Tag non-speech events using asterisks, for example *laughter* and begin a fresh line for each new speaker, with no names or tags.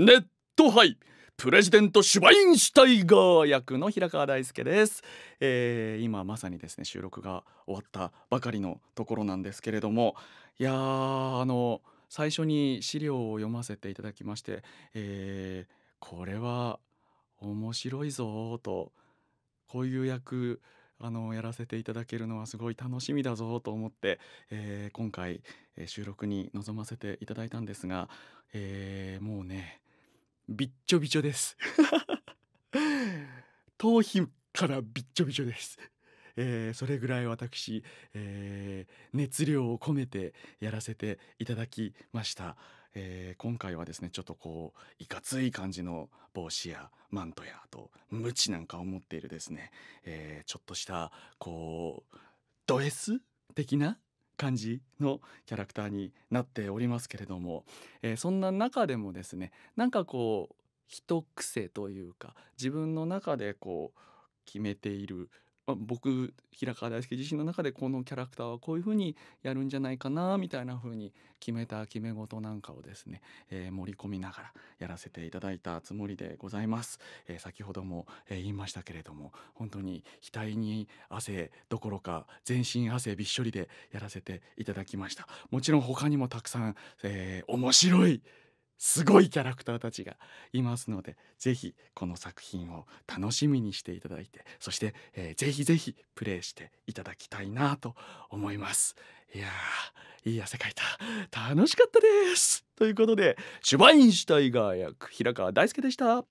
ネットイプレジデント・シュバインシュタイガー役の平川大輔です、えー、今まさにですね収録が終わったばかりのところなんですけれどもいやあの最初に資料を読ませていただきまして、えー、これは面白いぞとこういう役あのやらせていただけるのはすごい楽しみだぞと思って、えー、今回、えー、収録に臨ませていただいたんですが、えー、もうねびっちょびちょです *laughs* 頭皮からびっちょびちょですえー、それぐらい私、えー、熱量を込めてやらせていただきました、えー、今回はですねちょっとこういかつい感じの帽子やマントやとムチなんかを持っているですね、えちょっとしたこうド S 的な感じのキャラクターになっておりますけれども、えー、そんな中でもですねなんかこう一癖というか自分の中でこう決めているま僕平川大輔自身の中でこのキャラクターはこういうふうにやるんじゃないかなみたいなふうに決めた決め事なんかをですね、えー、盛り込みながらやらせていただいたつもりでございます、えー、先ほども、えー、言いましたけれども本当に額に汗どころか全身汗びっしょりでやらせていただきましたもちろん他にもたくさん、え面白いすごいキャラクターたちがいますのでぜひこの作品を楽しみにしていただいてそして、えー、ぜひぜひプレイしていただきたいなと思いますいやいい汗かいた楽しかったですということでシュバインシュタイガー役平川大輔でした